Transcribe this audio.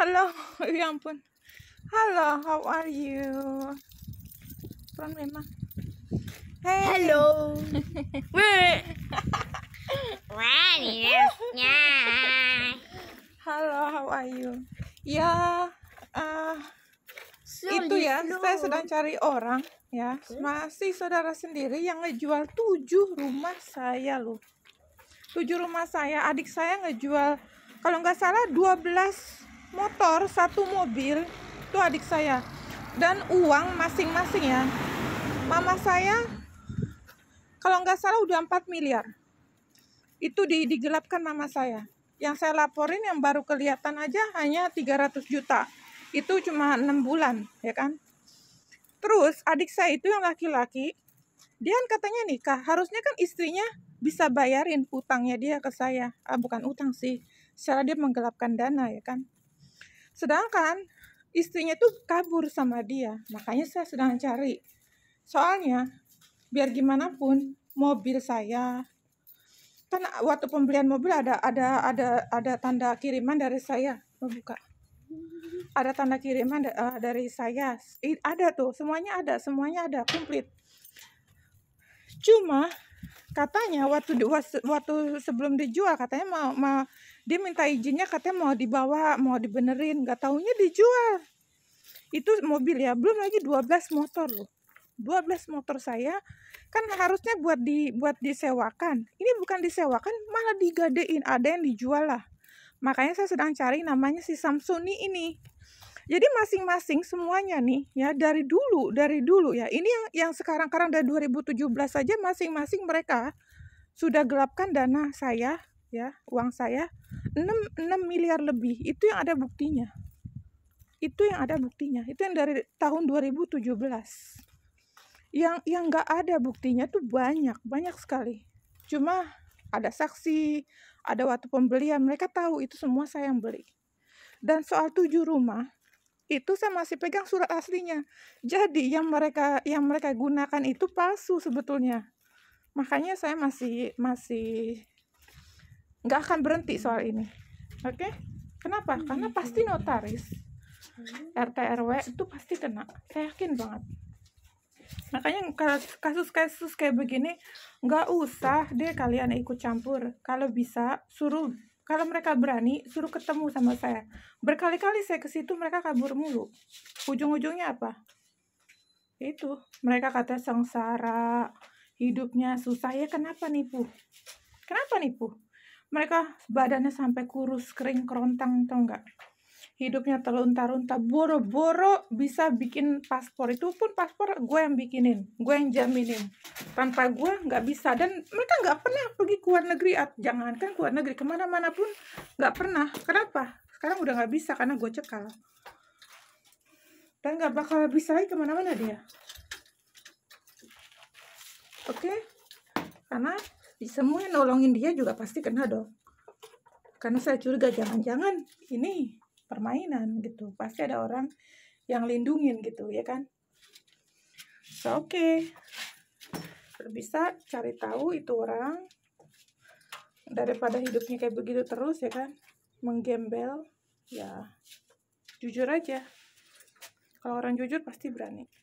Halo, Ya ampun. Halo, how are you? Pelan memang. Hey. Halo. Halo, how are you? Ya, uh, itu ya, saya sedang cari orang ya. Masih saudara sendiri yang ngejual tujuh rumah saya loh. Tujuh rumah saya, adik saya ngejual kalau nggak salah 12 motor satu mobil itu adik saya dan uang masing-masing ya mama saya kalau nggak salah udah 4 miliar itu digelapkan mama saya yang saya laporin yang baru kelihatan aja hanya 300 juta itu cuma enam bulan ya kan terus adik saya itu yang laki-laki dia kan katanya nikah harusnya kan istrinya bisa bayarin utangnya dia ke saya ah bukan utang sih secara dia menggelapkan dana ya kan Sedangkan istrinya tuh kabur sama dia. Makanya saya sedang cari. Soalnya biar gimana pun mobil saya kan waktu pembelian mobil ada ada ada ada tanda kiriman dari saya membuka ada tanda kiriman da, uh, dari saya ada tuh semuanya ada semuanya ada komplit cuma katanya waktu di, waktu sebelum dijual katanya mau, mau dia minta izinnya katanya mau dibawa mau dibenerin nggak taunya dijual itu mobil ya belum lagi 12 motor loh 12 motor saya kan harusnya buat di buat disewakan ini bukan disewakan malah digadein ada yang dijual lah makanya saya sedang cari namanya si Samsuni ini jadi masing-masing semuanya nih ya dari dulu dari dulu ya ini yang yang sekarang-karang dari 2017 saja masing-masing mereka sudah gelapkan dana saya ya uang saya 6, 6 miliar lebih itu yang ada buktinya itu yang ada buktinya itu yang dari tahun 2017 yang yang nggak ada buktinya tuh banyak banyak sekali cuma ada saksi ada waktu pembelian mereka tahu itu semua saya yang beli dan soal tujuh rumah itu saya masih pegang surat aslinya. Jadi yang mereka yang mereka gunakan itu palsu sebetulnya. Makanya saya masih masih nggak akan berhenti soal hmm. ini. Oke? Okay? Kenapa? Hmm, Karena hmm, pasti notaris RT RW itu pasti kena. Saya yakin banget. Makanya kasus-kasus kayak begini nggak usah deh kalian ikut campur. Kalau bisa suruh kalau mereka berani, suruh ketemu sama saya. Berkali-kali saya ke situ, mereka kabur mulu. Ujung-ujungnya apa? Itu, mereka kata sengsara, hidupnya susah. Ya kenapa nipu? Kenapa nipu? Mereka badannya sampai kurus, kering, kerontang, tau enggak? Hidupnya terlunta-lunta, boro-boro bisa bikin paspor. Itu pun paspor gue yang bikinin, gue yang jaminin tanpa gue nggak bisa dan mereka nggak pernah pergi ke luar negeri jangankan ke luar negeri kemana-mana pun nggak pernah kenapa sekarang udah nggak bisa karena gue cekal dan nggak bakal bisa lagi kemana-mana dia oke okay? karena semua yang nolongin dia juga pasti kena dong karena saya curiga jangan-jangan ini permainan gitu pasti ada orang yang lindungin gitu ya kan so oke okay bisa cari tahu itu orang daripada hidupnya kayak begitu terus ya kan menggembel ya jujur aja kalau orang jujur pasti berani